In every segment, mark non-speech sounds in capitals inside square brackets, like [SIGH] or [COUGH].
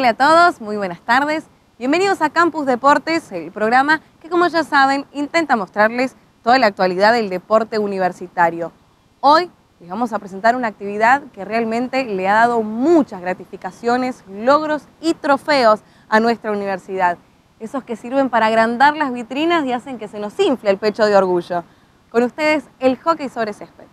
Hola a todos, muy buenas tardes. Bienvenidos a Campus Deportes, el programa que como ya saben intenta mostrarles toda la actualidad del deporte universitario. Hoy les vamos a presentar una actividad que realmente le ha dado muchas gratificaciones, logros y trofeos a nuestra universidad. Esos que sirven para agrandar las vitrinas y hacen que se nos infle el pecho de orgullo. Con ustedes, el hockey sobre césped.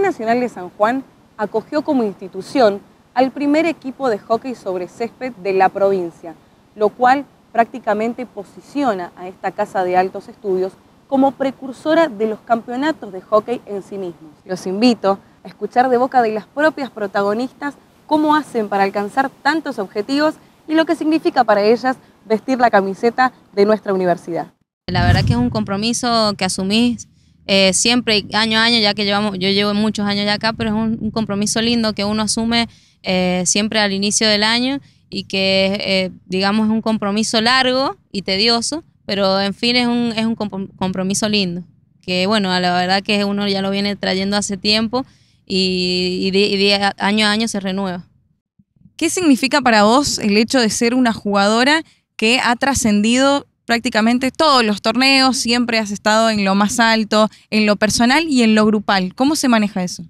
Nacional de San Juan acogió como institución al primer equipo de hockey sobre césped de la provincia, lo cual prácticamente posiciona a esta casa de altos estudios como precursora de los campeonatos de hockey en sí mismos. Los invito a escuchar de boca de las propias protagonistas cómo hacen para alcanzar tantos objetivos y lo que significa para ellas vestir la camiseta de nuestra universidad. La verdad que es un compromiso que asumís eh, siempre, año a año, ya que llevamos, yo llevo muchos años ya acá, pero es un, compromiso lindo que uno asume eh, siempre al inicio del año y que, eh, digamos, es un compromiso largo y tedioso, pero en fin es un, es un compromiso lindo, que bueno, la verdad que uno ya lo viene trayendo hace tiempo y, año a año se renueva. ¿Qué significa para vos el hecho de ser una jugadora que ha trascendido prácticamente todos los torneos, siempre has estado en lo más alto, en lo personal y en lo grupal. ¿Cómo se maneja eso?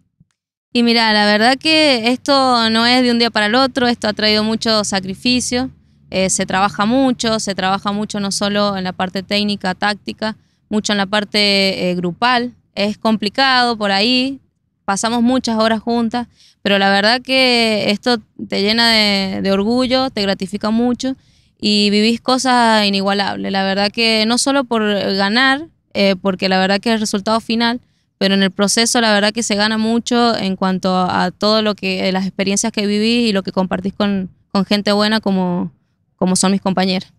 Y mira, la verdad que esto no es de un día para el otro, esto ha traído mucho sacrificio, eh, se trabaja mucho, se trabaja mucho no solo en la parte técnica, táctica, mucho en la parte eh, grupal, es complicado por ahí, pasamos muchas horas juntas, pero la verdad que esto te llena de orgullo, te gratifica mucho y vivís cosas inigualables. La verdad que no solo por ganar, eh, porque la verdad que es el resultado final, pero en el proceso la verdad que se gana mucho en cuanto a todo lo que, eh, las experiencias que vivís y lo que compartís con, gente buena como, como son mis compañeros.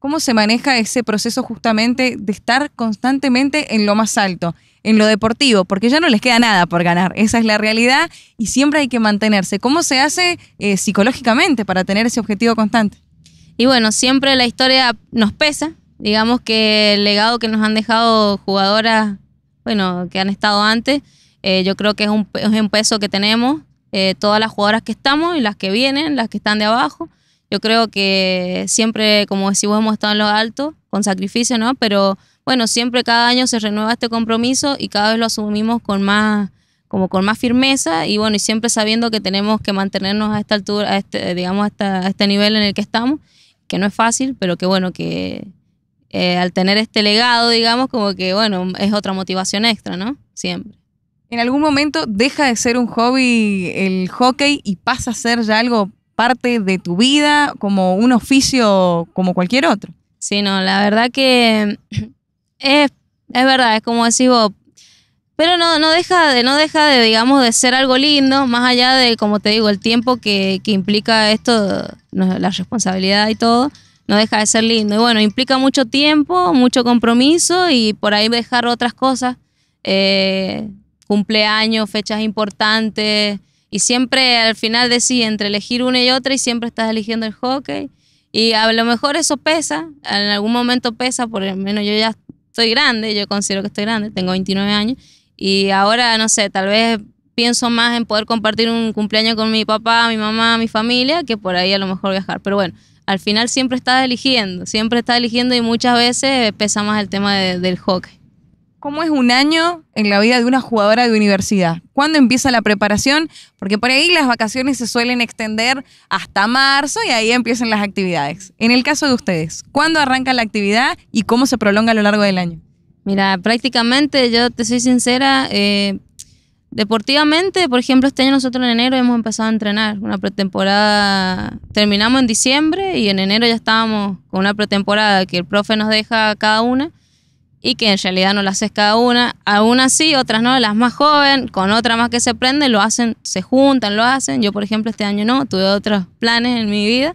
¿Cómo se maneja ese proceso justamente de estar constantemente en lo más alto, en lo deportivo? Porque ya no les queda nada por ganar, esa es la realidad y siempre hay que mantenerse. ¿Cómo se hace eh, psicológicamente para tener ese objetivo constante? Y bueno, siempre la historia nos pesa. Digamos que el legado que nos han dejado jugadoras, bueno, que han estado antes, eh, yo creo que es un, un peso que tenemos, eh, todas las jugadoras que estamos y las que vienen, las que están de abajo. Yo creo que siempre, como decimos, hemos estado en lo alto, con sacrificio, ¿no? Pero bueno, siempre cada año se renueva este compromiso y cada vez lo asumimos con más como con más firmeza y bueno, y siempre sabiendo que tenemos que mantenernos a esta altura, a este, digamos, a este nivel en el que estamos, que no es fácil, pero que bueno, que eh, al tener este legado, digamos, como que bueno, es otra motivación extra, ¿no? Siempre. ¿En algún momento deja de ser un hobby el hockey y pasa a ser ya algo parte de tu vida, como un oficio como cualquier otro? Sí, no, la verdad que [CLEARS THROAT] es, es verdad, es como decís vos, pero no, no deja de, no deja de, digamos, de ser algo lindo, más allá de, como te digo, el tiempo que, que implica esto, la responsabilidad y todo, no deja de ser lindo. Y bueno, implica mucho tiempo, mucho compromiso y por ahí dejar otras cosas, eh, cumpleaños, fechas importantes. Y siempre al final decís entre elegir una y otra y siempre estás eligiendo el hockey. Y a lo mejor eso pesa, en algún momento pesa, por lo menos yo ya estoy grande, yo considero que estoy grande, tengo 29 años, y ahora, no sé, tal vez pienso más en poder compartir un cumpleaños con mi papá, mi mamá, mi familia, que por ahí a lo mejor viajar. Pero bueno, al final siempre estás eligiendo, siempre estás eligiendo y muchas veces pesa más el tema del hockey. ¿Cómo es un año en la vida de una jugadora de universidad? ¿Cuándo empieza la preparación? Porque por ahí las vacaciones se suelen extender hasta marzo y ahí empiezan las actividades. En el caso de ustedes, ¿cuándo arranca la actividad y cómo se prolonga a lo largo del año? Mira, prácticamente, yo te soy sincera, eh, deportivamente, por ejemplo, este año nosotros en enero hemos empezado a entrenar. Una pretemporada, terminamos en diciembre y en enero ya estábamos con una pretemporada que el profe nos deja cada una y que en realidad no la haces cada una. Algunas sí, otras no, las más jóvenes, con otras más que se prende, lo hacen, se juntan, lo hacen. Yo, por ejemplo, este año no, tuve otros planes en mi vida,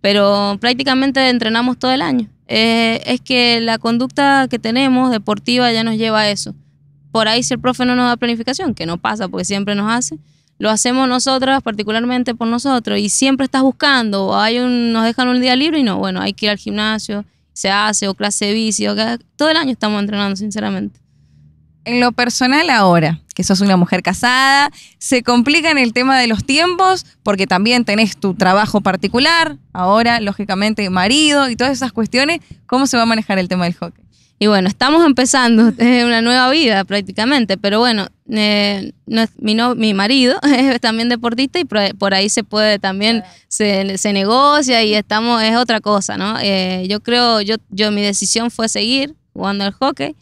pero prácticamente entrenamos todo el año. Eh, es que la conducta que tenemos deportiva ya nos lleva a eso. Por ahí si el profe no nos da planificación, que no pasa porque siempre nos hace, lo hacemos nosotras particularmente por nosotros y siempre estás buscando, o hay un, nos dejan un día libre y no, bueno, hay que ir al gimnasio, se hace, o clase de bici, todo el año estamos entrenando, sinceramente en lo personal ahora, que sos una mujer casada, se complica en el tema de los tiempos porque también tenés tu trabajo particular, ahora lógicamente marido y todas esas cuestiones, ¿cómo se va a manejar el tema del hockey? Y bueno, estamos empezando [LAUGHS] una nueva vida prácticamente, pero bueno, eh, mi, mi marido [LAUGHS] es también deportista y por, ahí se puede también, se, negocia y estamos, es otra cosa, ¿no? Eh, yo creo, yo, yo mi decisión fue seguir jugando al hockey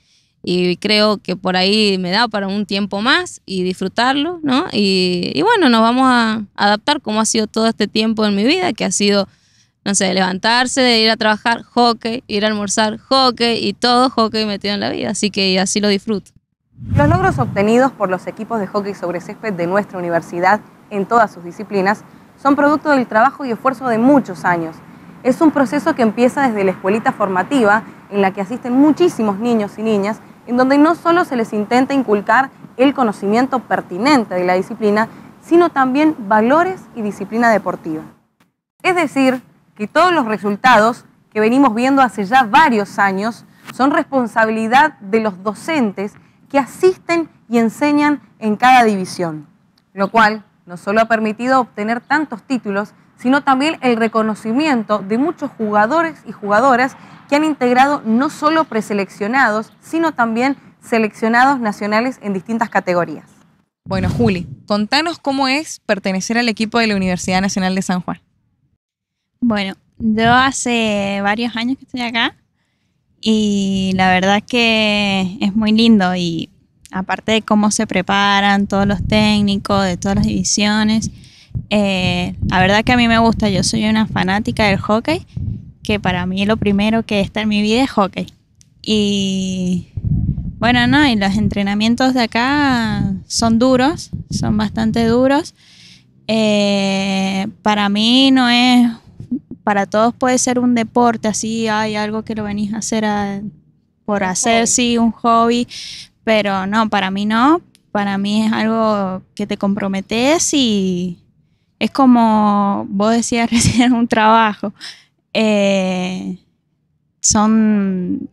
y creo que por ahí me da para un tiempo más y disfrutarlo, ¿no? Y, bueno, nos vamos a adaptar como ha sido todo este tiempo en mi vida, que ha sido, no sé, levantarse, ir a trabajar, hockey, ir a almorzar, hockey y todo hockey metido en la vida, así que así lo disfruto. Los logros obtenidos por los equipos de hockey sobre césped de nuestra universidad en todas sus disciplinas son producto del trabajo y esfuerzo de muchos años. Es un proceso que empieza desde la escuelita formativa, en la que asisten muchísimos niños y niñas en donde no solo se les intenta inculcar el conocimiento pertinente de la disciplina, sino también valores y disciplina deportiva. Es decir, que todos los resultados que venimos viendo hace ya varios años son responsabilidad de los docentes que asisten y enseñan en cada división, lo cual no solo ha permitido obtener tantos títulos, sino también el reconocimiento de muchos jugadores y jugadoras que han integrado no solo preseleccionados, sino también seleccionados nacionales en distintas categorías. Bueno, Juli, contanos cómo es pertenecer al equipo de la Universidad Nacional de San Juan. Bueno, yo hace varios años que estoy acá y la verdad que es muy lindo y aparte de cómo se preparan todos los técnicos de todas las divisiones, eh, la verdad que a mí me gusta, yo soy una fanática del hockey que para mí lo primero que está en mi vida es hockey. Y bueno, no, y los entrenamientos de acá son duros, son bastante duros. Eh, para mí no es, para todos puede ser un deporte, así hay algo que lo venís a hacer por hacer, sí, un hobby, pero no, para mí no, para mí es algo que te comprometes y es como vos decías [LAUGHS] recién, un trabajo. Eh, son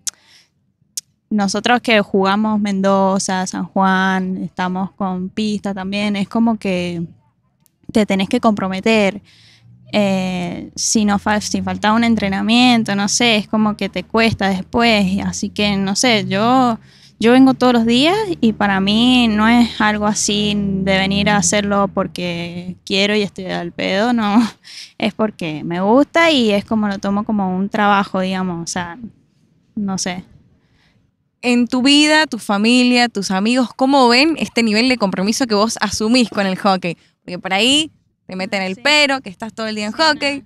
nosotros que jugamos Mendoza, San Juan, estamos con pista también, es como que te tenés que comprometer. Eh, si, no si un entrenamiento, no sé, es como que te cuesta después. Así que, no sé, yo yo vengo todos los días y para mí no es algo así de venir a hacerlo porque quiero y estoy al pedo, no, [LAUGHS] es porque me gusta y es como lo tomo como un trabajo, digamos, o sea, no sé. En tu vida, tu familia, tus amigos, ¿cómo ven este nivel de compromiso que vos asumís con el hockey? Porque por ahí te meten el pero, que estás todo el día en hockey.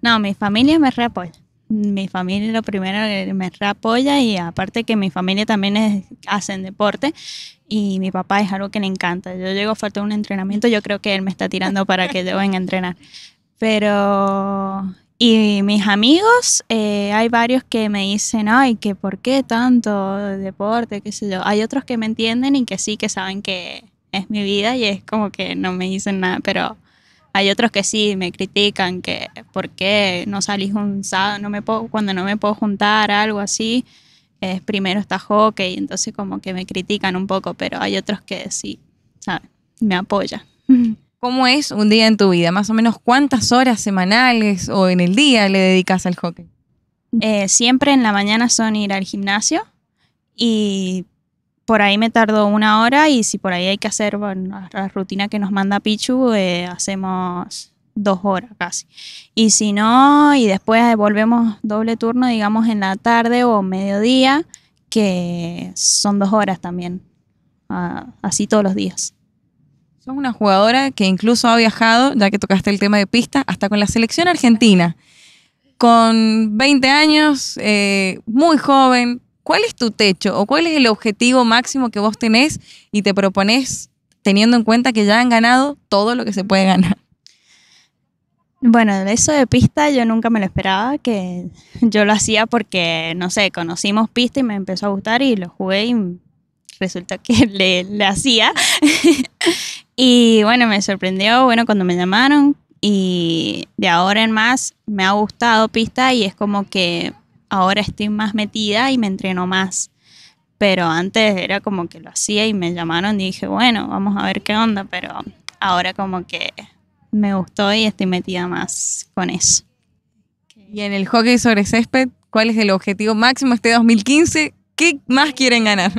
No. mi familia me reapoya mi familia lo primero me apoya y aparte que mi familia también hacen deporte y mi papá es algo que le encanta. Yo llego falta un entrenamiento, yo creo que él me está tirando para que yo venga a entrenar. Pero y mis amigos, eh, hay varios que me dicen, ay, que por qué tanto deporte, qué sé yo. Hay otros que me entienden y que sí, que saben que es mi vida y es como que no me dicen nada, pero hay otros que sí me critican que por qué no salís un sábado, no me cuando no me puedo juntar, algo así. primero está hockey, entonces como que me critican un poco, pero hay otros que sí, ¿saben? Me apoyan. [LAUGHS] ¿Cómo es un día en tu vida? Más o menos cuántas horas semanales o en el día le dedicas al hockey? Eh, siempre en la mañana son ir al gimnasio y por ahí me tardó una hora y si por ahí hay que hacer la rutina que nos manda Pichu, eh, hacemos dos horas casi. Y si no, y después eh, volvemos doble turno, digamos, en la tarde o mediodía, que son dos horas también, ah, así todos los días. Son una jugadora que incluso ha viajado, ya que tocaste el tema de pista, hasta con la selección argentina. Con 20 años, eh, muy joven, ¿Cuál es tu techo o cuál es el objetivo máximo que vos tenés y te propones teniendo en cuenta que ya han ganado todo lo que se puede ganar? Bueno, eso de pista yo nunca me lo esperaba, que yo lo hacía porque, no sé, conocimos pista y me empezó a gustar y lo jugué y resulta que [LAUGHS] le, hacía. [LAUGHS] y bueno, me sorprendió, bueno, cuando me llamaron y de ahora en más me ha gustado pista y es como que ahora estoy más metida y me entreno más. Pero antes era como que lo hacía y me llamaron y dije, bueno, vamos a ver qué onda, pero ahora como que me gustó y estoy metida más con eso. Y en el hockey sobre césped, ¿cuál es el objetivo máximo este 2015? ¿Qué más quieren ganar?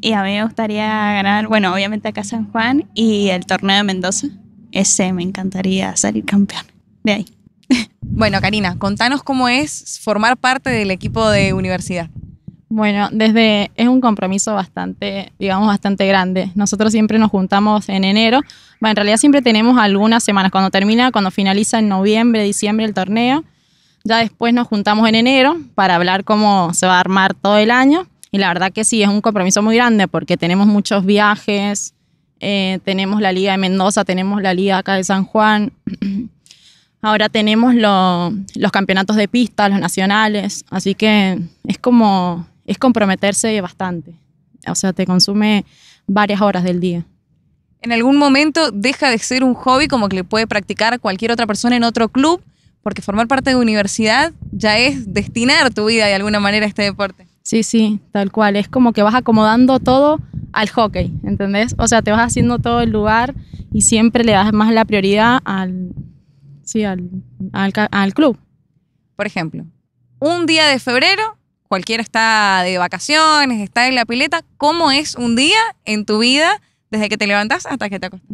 Y a mí me gustaría ganar, bueno, obviamente acá San Juan y el torneo de Mendoza. Ese me encantaría salir campeón de ahí. [LAUGHS] Bueno, Karina, contanos cómo es formar parte del equipo de universidad. Bueno, desde es un compromiso bastante, digamos, bastante grande. Nosotros siempre nos juntamos en enero. Bueno, en realidad siempre tenemos algunas semanas. Cuando termina, cuando finaliza en noviembre, diciembre el torneo, ya después nos juntamos en enero para hablar cómo se va a armar todo el año. Y la verdad que sí, es un compromiso muy grande porque tenemos muchos viajes, eh, tenemos la Liga de Mendoza, tenemos la Liga acá de San Juan. [CLEARS THROAT] Ahora tenemos los campeonatos de pista, los nacionales, así que es como, es comprometerse bastante. O sea, te consume varias horas del día. En algún momento deja de ser un hobby como que le puede practicar cualquier otra persona en otro club, porque formar parte de universidad ya es destinar tu vida de alguna manera a este deporte. Sí, sí, tal cual. Es como que vas acomodando todo al hockey, ¿entendés? O sea, te vas haciendo todo el lugar y siempre le das más la prioridad al, Sí, al, al, club. Por ejemplo, un día de febrero, cualquiera está de vacaciones, está en la pileta, ¿cómo es un día en tu vida desde que te levantas hasta que te acostas?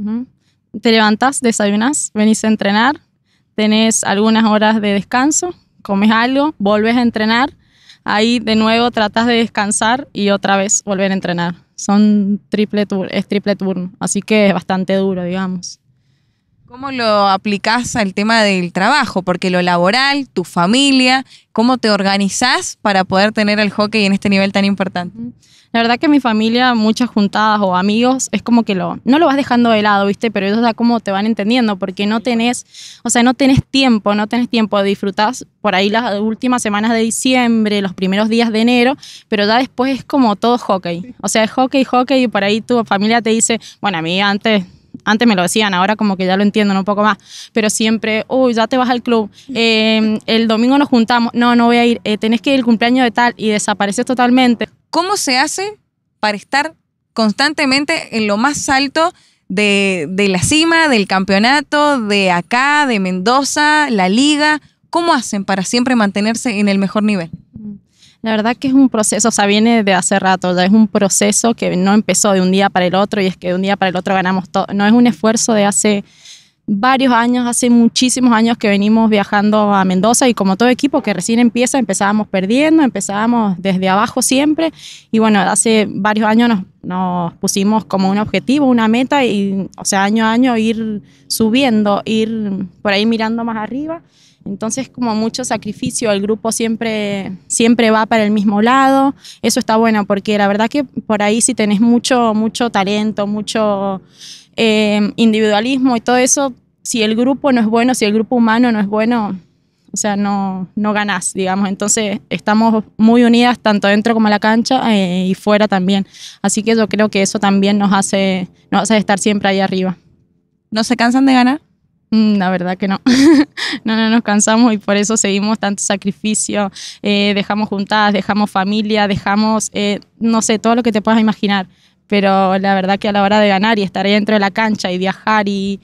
Te levantas, desayunas, venís a entrenar, tenés algunas horas de descanso, comes algo, volves a entrenar, ahí de nuevo tratas de descansar y otra vez volver a entrenar. Son triple es triple turno, así que es bastante duro, digamos. ¿Cómo lo aplicas al tema del trabajo? Porque lo laboral, tu familia, ¿cómo te organizás para poder tener el hockey en este nivel tan importante? La verdad que mi familia, muchas juntadas o amigos, es como que lo, no lo vas dejando de lado, ¿viste? Pero ellos da como te van entendiendo, porque no tenés, o sea, no tenés tiempo, no tenés tiempo, disfrutás por ahí las últimas semanas de diciembre, los primeros días de enero, pero ya después es como todo hockey. O sea, es hockey, hockey, y por ahí tu familia te dice, bueno, a mí antes antes me lo decían, ahora como que ya lo entiendo un poco más, pero siempre, uy, ya te vas al club, em, el domingo nos juntamos, no, no voy a ir, eh, tenés que ir el cumpleaños de tal y desapareces totalmente. ¿Cómo se hace para estar constantemente en lo más alto de la cima, del campeonato, de acá, de Mendoza, la liga? ¿Cómo hacen para siempre mantenerse en el mejor nivel? La verdad que es un proceso, o sea, viene de hace rato, ya es un proceso que no empezó de un día para el otro y es que de un día para el otro ganamos todo. No es un esfuerzo de hace varios años, hace muchísimos años que venimos viajando a Mendoza y como todo equipo que recién empieza, empezábamos perdiendo, empezábamos desde abajo siempre y bueno, hace varios años nos, nos, pusimos como un objetivo, una meta y, o sea, año a año ir subiendo, ir por ahí mirando más arriba entonces, como mucho sacrificio, el grupo siempre, siempre va para el mismo lado. Eso está bueno, porque la verdad que por ahí si tenés mucho, mucho talento, mucho eh, individualismo y todo eso, si el grupo no es bueno, si el grupo humano no es bueno, o sea, no, no ganás, digamos. Entonces, estamos muy unidas tanto dentro como en la cancha eh, y fuera también. Así que yo creo que eso también nos hace, nos hace estar siempre ahí arriba. ¿No se cansan de ganar? Mm, la verdad que no. [LAUGHS] no, no nos cansamos y por eso seguimos tanto sacrificio. Eh, dejamos juntadas, dejamos familia, dejamos, eh, no sé, todo lo que te puedas imaginar. Pero la verdad que a la hora de ganar y estar ahí dentro de la cancha y viajar y,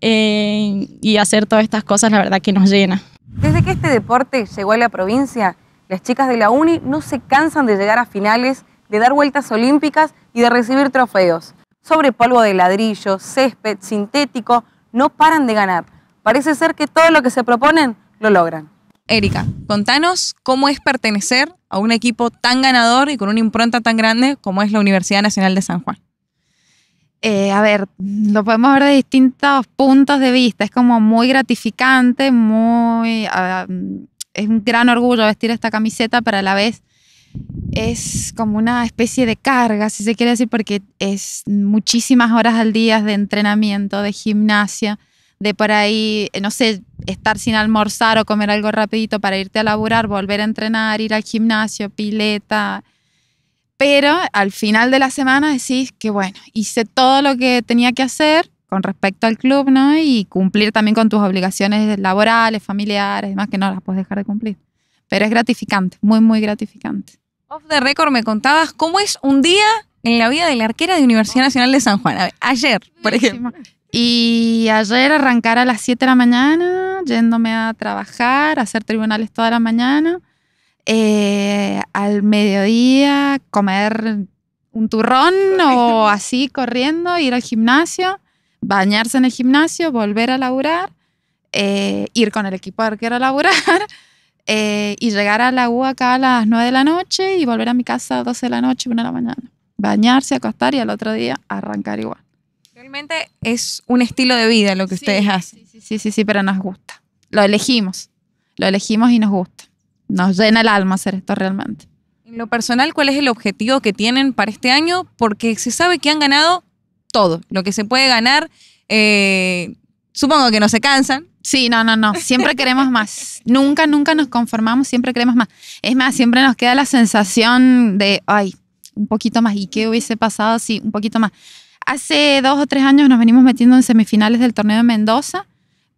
eh, y hacer todas estas cosas, la verdad que nos llena. Desde que este deporte llegó a la provincia, las chicas de la UNI no se cansan de llegar a finales, de dar vueltas olímpicas y de recibir trofeos. Sobre polvo de ladrillo, césped, sintético, no paran de ganar. Parece ser que todo lo que se proponen lo logran. Erika, contanos cómo es pertenecer a un equipo tan ganador y con una impronta tan grande como es la Universidad Nacional de San Juan. Eh, a ver, lo podemos ver de distintos puntos de vista. Es como muy gratificante, muy... Ah, es un gran orgullo vestir esta camiseta, pero a la vez es como una especie de carga, si se quiere decir, porque es muchísimas horas al día de entrenamiento, de gimnasia, de por ahí, eh, no sé, estar sin almorzar o comer algo rapidito para irte a laburar, volver a entrenar, ir al gimnasio, pileta. Pero al final de la semana decís que, bueno, hice todo lo que tenía que hacer con respecto al club, ¿no? Y cumplir también con tus obligaciones laborales, familiares, demás, que no las puedes dejar de cumplir. Pero es gratificante, muy, muy gratificante. Off the record me contabas cómo es un día en la vida de la arquera de Universidad Nacional de San Juan. ayer, por ejemplo. Y ayer arrancar a las 7 de la mañana, yéndome a trabajar, hacer tribunales toda la mañana. Eh, al mediodía comer un turrón o así corriendo, ir al gimnasio, bañarse en el gimnasio, volver a laburar, eh, ir con el equipo de arquero a laburar. [LAUGHS] Eh, y llegar a la U acá a las 9 de la noche y volver a mi casa a 12 de la noche, 1 de la mañana. Bañarse, acostar y al otro día arrancar igual. Realmente es un estilo de vida lo que ustedes hacen. Sí, sí, sí, sí, pero nos gusta. Lo elegimos. Lo elegimos y nos gusta. Nos llena el alma hacer esto realmente. En lo personal, ¿cuál es el objetivo que tienen para este año? Porque se sabe que han ganado todo, lo que se puede ganar. Eh, supongo que no se cansan, Sí, no, no, no. Siempre queremos más. Nunca, nunca nos conformamos, siempre queremos más. Es más, siempre nos queda la sensación de, ay, un poquito más. ¿Y qué hubiese pasado si un poquito más? Hace dos o tres años nos venimos metiendo en semifinales del torneo de Mendoza,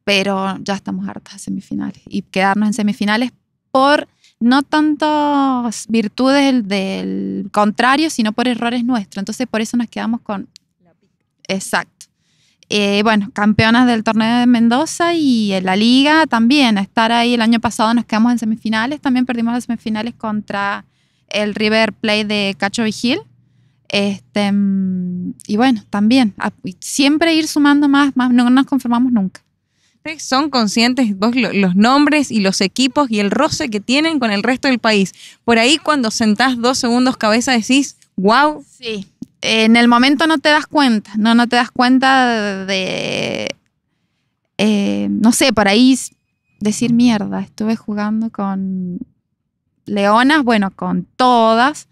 pero ya estamos hartas de semifinales. Y quedarnos en semifinales por no tantas virtudes del, del, contrario, sino por errores nuestros. Entonces, por eso nos quedamos con... Exacto. Eh, bueno, campeonas del torneo de Mendoza y en la liga también, estar ahí el año pasado nos quedamos en semifinales, también perdimos las semifinales contra el River Plate de Cacho Vigil. Este, y bueno, también, siempre ir sumando más, más, no nos conformamos nunca. son conscientes vos, los nombres y los equipos y el roce que tienen con el resto del país? Por ahí cuando sentás dos segundos cabeza decís, wow. Sí, en el momento no te das cuenta, no, no te das cuenta de, eh, no sé, por ahí decir mierda, estuve jugando con leonas, bueno, con todas.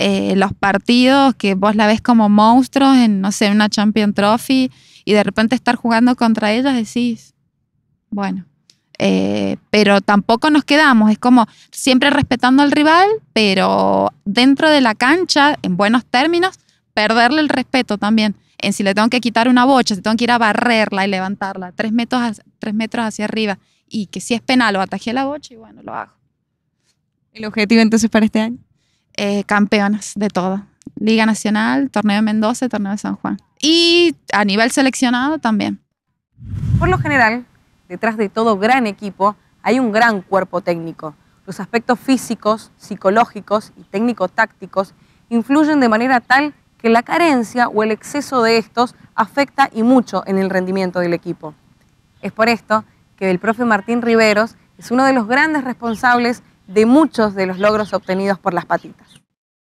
Eh, los partidos que vos la ves como monstruos en, no sé, una Champion Trophy y de repente estar jugando contra ellas decís, bueno, eh, pero tampoco nos quedamos, es como siempre respetando al rival, pero dentro de la cancha, en buenos términos, perderle el respeto también en si le tengo que quitar una bocha, si tengo que ir a barrerla y levantarla tres metros, metros hacia arriba y que si es penal o atajé la bocha y bueno, lo hago. ¿El objetivo entonces para este año? Eh, campeonas de todo. Liga Nacional, Torneo de Mendoza, Torneo de San Juan. Y a nivel seleccionado también. Por lo general, detrás de todo gran equipo hay un gran cuerpo técnico. Los aspectos físicos, psicológicos y técnico-tácticos influyen de manera tal que la carencia o el exceso de estos afecta y mucho en el rendimiento del equipo. Es por esto que el profe Martín Riveros es uno de los grandes responsables de muchos de los logros obtenidos por las patitas.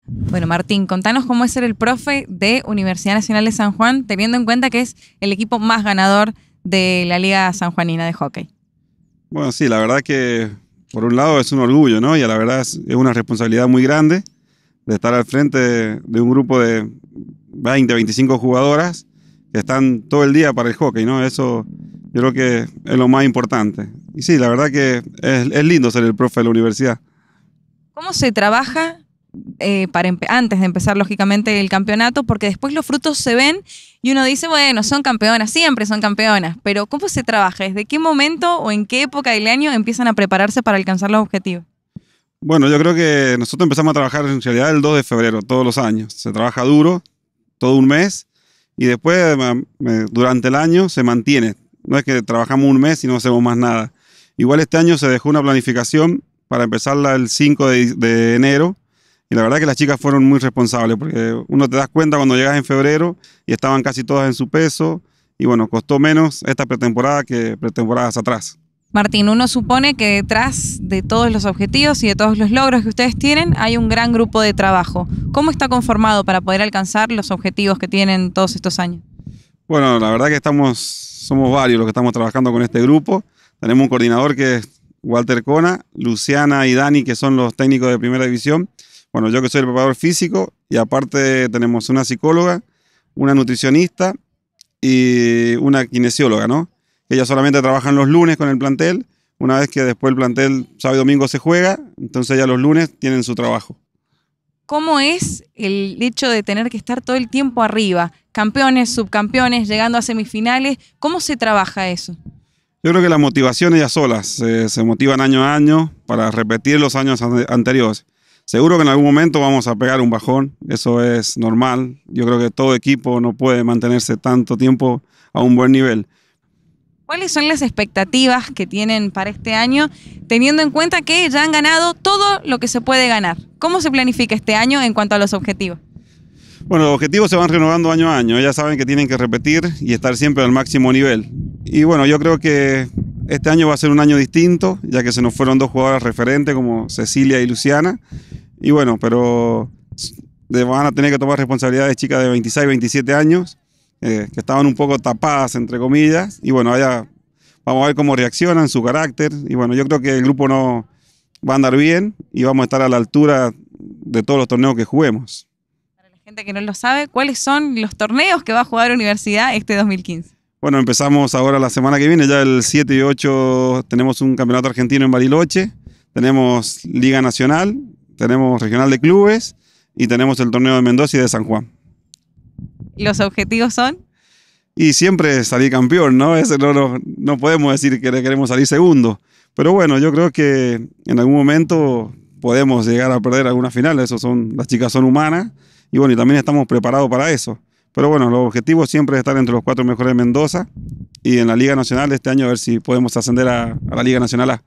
Bueno, Martín, contanos cómo es ser el profe de Universidad Nacional de San Juan, teniendo en cuenta que es el equipo más ganador de la Liga Sanjuanina de Hockey. Bueno, sí, la verdad que por un lado es un orgullo, ¿no? Y a la verdad es una responsabilidad muy grande de estar al frente de, un grupo de 20, 25 jugadoras que están todo el día para el hockey, ¿no? Eso yo creo que es lo más importante. Y sí, la verdad que es, lindo ser el profe de la universidad. ¿Cómo se trabaja eh, para antes de empezar lógicamente el campeonato, porque después los frutos se ven y uno dice, bueno, son campeonas, siempre son campeonas, pero ¿cómo se trabaja? ¿Desde qué momento o en qué época del año empiezan a prepararse para alcanzar los objetivos? Bueno, yo creo que nosotros empezamos a trabajar en realidad el 2 de febrero, todos los años. Se trabaja duro, todo un mes, y después durante el año se mantiene. No es que trabajamos un mes y no hacemos más nada. Igual este año se dejó una planificación para empezarla el 5 de, enero, y la verdad que las chicas fueron muy responsables, porque uno te das cuenta cuando llegas en febrero y estaban casi todas en su peso, y bueno, costó menos esta pretemporada que pretemporadas atrás. Martín, uno supone que detrás de todos los objetivos y de todos los logros que ustedes tienen hay un gran grupo de trabajo. ¿Cómo está conformado para poder alcanzar los objetivos que tienen todos estos años? Bueno, la verdad que estamos, somos varios los que estamos trabajando con este grupo. Tenemos un coordinador que es Walter Cona, Luciana y Dani, que son los técnicos de primera división. Bueno, yo que soy el preparador físico y aparte tenemos una psicóloga, una nutricionista y una kinesióloga, ¿no? Ella solamente trabajan los lunes con el plantel. Una vez que después el plantel sábado y domingo se juega, entonces ya los lunes tienen su trabajo. ¿Cómo es el hecho de tener que estar todo el tiempo arriba? Campeones, subcampeones, llegando a semifinales. ¿Cómo se trabaja eso? Yo creo que la motivación ya solas se motivan año a año para repetir los años anteriores. Seguro que en algún momento vamos a pegar un bajón, eso es normal. Yo creo que todo equipo no puede mantenerse tanto tiempo a un buen nivel. ¿Cuáles son las expectativas que tienen para este año, teniendo en cuenta que ya han ganado todo lo que se puede ganar? ¿Cómo se planifica este año en cuanto a los objetivos? Bueno, los objetivos se van renovando año a año. Ya saben que tienen que repetir y estar siempre al máximo nivel. Y bueno, yo creo que este año va a ser un año distinto, ya que se nos fueron dos jugadoras referentes como Cecilia y Luciana. Y bueno, pero van a tener que tomar responsabilidades chicas de 26, 27 años eh, que estaban un poco tapadas, entre comillas, y bueno, allá vamos a ver cómo reaccionan, su carácter, y bueno, yo creo que el grupo no va a andar bien y vamos a estar a la altura de todos los torneos que juguemos. Para la gente que no lo sabe, ¿cuáles son los torneos que va a jugar Universidad este 2015? Bueno, empezamos ahora la semana que viene, ya el 7 y 8 tenemos un campeonato argentino en Bariloche, tenemos Liga Nacional, tenemos Regional de Clubes y tenemos el torneo de Mendoza y de San Juan los objetivos son. Y siempre salir campeón, ¿no? no, podemos decir que queremos salir segundo. Pero bueno, yo creo que en algún momento podemos llegar a perder algunas finales. son, las chicas son humanas y bueno, y también estamos preparados para eso. Pero bueno, los objetivos siempre es estar entre los cuatro mejores de Mendoza y en la Liga Nacional de este año a ver si podemos ascender a, a la Liga Nacional A.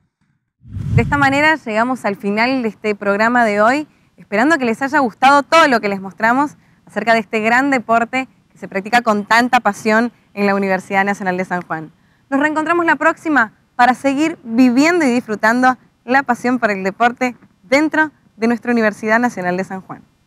De esta manera llegamos al final de este programa de hoy, esperando que les haya gustado todo lo que les mostramos acerca de este gran deporte que se practica con tanta pasión en la Universidad Nacional de San Juan. Nos reencontramos la próxima para seguir viviendo y disfrutando la pasión por el deporte dentro de nuestra Universidad Nacional de San Juan.